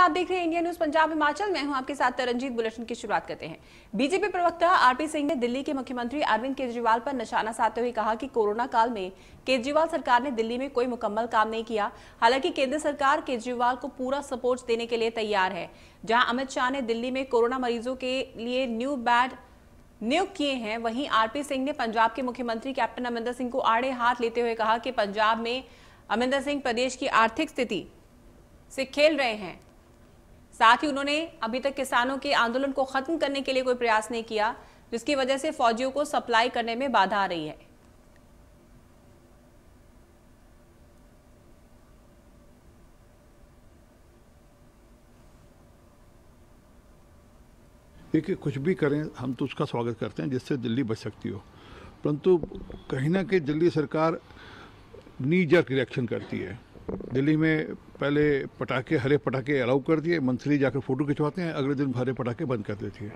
आप देख रहे हैं इंडिया न्यूज पंजाब हिमाचल मैं हूं आपके साथ तरनजीत बुलेटिन की शुरुआत करते हैं बीजेपी प्रवक्ता आरपी सिंह ने दिल्ली के मुख्यमंत्री अरविंद केजरीवाल पर निशाना साधते हुए कहा कि कोरोना काल में केजरीवाल सरकार ने दिल्ली में कोई मुकम्मल काम नहीं किया हालांकि केंद्र सरकार केजरीवाल को पूरा सपोर्ट देने के लिए तैयार है जहां अमित शाह ने दिल्ली में कोरोना मरीजों के लिए न्यू बैड नियुक्त किए हैं वहीं आरपी सिंह ने पंजाब के मुख्यमंत्री कैप्टन अमरिंदर सिंह को आड़े हाथ लेते हुए कहा कि पंजाब में अमरिंदर सिंह प्रदेश की आर्थिक स्थिति से खेल रहे हैं साथ ही उन्होंने अभी तक किसानों के आंदोलन को खत्म करने के लिए कोई प्रयास नहीं किया जिसकी वजह से फौजियों को सप्लाई करने में बाधा आ रही है देखिए कुछ भी करें हम तो उसका स्वागत करते हैं जिससे दिल्ली बच सकती हो परंतु कहीं ना कहीं दिल्ली सरकार नीजर रिएक्शन करती है दिल्ली में पहले पटाखे हरे पटाखे अलाउ कर दिए मंथली जाकर फ़ोटो खिंचवाते हैं अगले दिन हरे पटाखे बंद कर देती है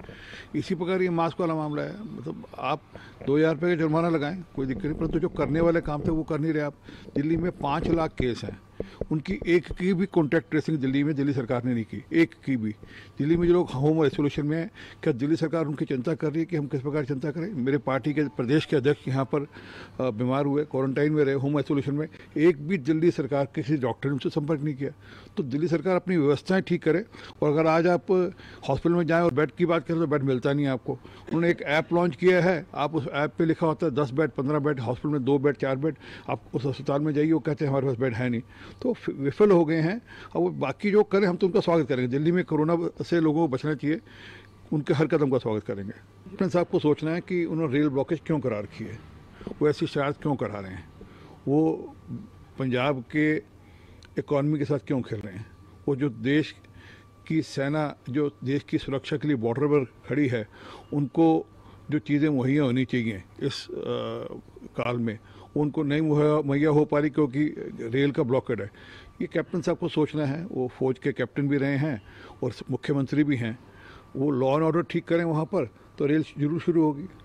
इसी प्रकार ये मास्क वाला मामला है मतलब आप दो हज़ार रुपये का जुर्माना लगाएं कोई दिक्कत नहीं परंतु तो जो करने वाले काम थे वो कर नहीं रहे आप दिल्ली में पाँच लाख केस हैं उनकी एक की भी कॉन्टैक्ट ट्रेसिंग दिल्ली में दिल्ली सरकार ने नहीं की एक की भी दिल्ली में जो लोग होम आइसोलेशन में हैं क्या दिल्ली सरकार उनकी चिंता कर रही है कि हम किस प्रकार चिंता करें मेरे पार्टी के प्रदेश के अध्यक्ष यहाँ पर बीमार हुए क्वारंटाइन में रहे होम आइसोलेशन में एक भी दिल्ली सरकार किसी डॉक्टर ने उनसे संपर्क नहीं किया तो दिल्ली सरकार अपनी व्यवस्थाएँ ठीक करे और अगर आज आप हॉस्पिटल में जाएँ और बेड की बात करें तो बेड मिलता नहीं है आपको उन्होंने एक ऐप लॉन्च किया है आप उस ऐप पर लिखा होता है दस बेड पंद्रह बेड हॉस्पिटल में दो बेड चार बेड आप उस अस्पताल में जाइए वो कहते हैं हमारे पास बेड है नहीं तो विफल हो गए हैं और वो बाकी जो करें हम तो उनका स्वागत करेंगे दिल्ली में कोरोना से लोगों को बचना चाहिए उनके हर कदम का स्वागत करेंगे अपने साहब को सोचना है कि उन्होंने रेल ब्लॉकेज क्यों करा रखी है वो ऐसी शरारत क्यों करा रहे हैं वो पंजाब के इकॉनमी के साथ क्यों खेल रहे हैं वो जो देश की सेना जो देश की सुरक्षा के लिए बॉर्डर पर खड़ी है उनको जो चीज़ें मुहैया होनी चाहिए इस आ, काल में उनको नहीं मुहैया हो पा रही क्योंकि रेल का ब्लॉकेड है ये कैप्टन साहब को सोचना है वो फौज के कैप्टन भी रहे हैं और मुख्यमंत्री भी हैं वो लॉ एंड ऑर्डर ठीक करें वहाँ पर तो रेल जरूर शुरू होगी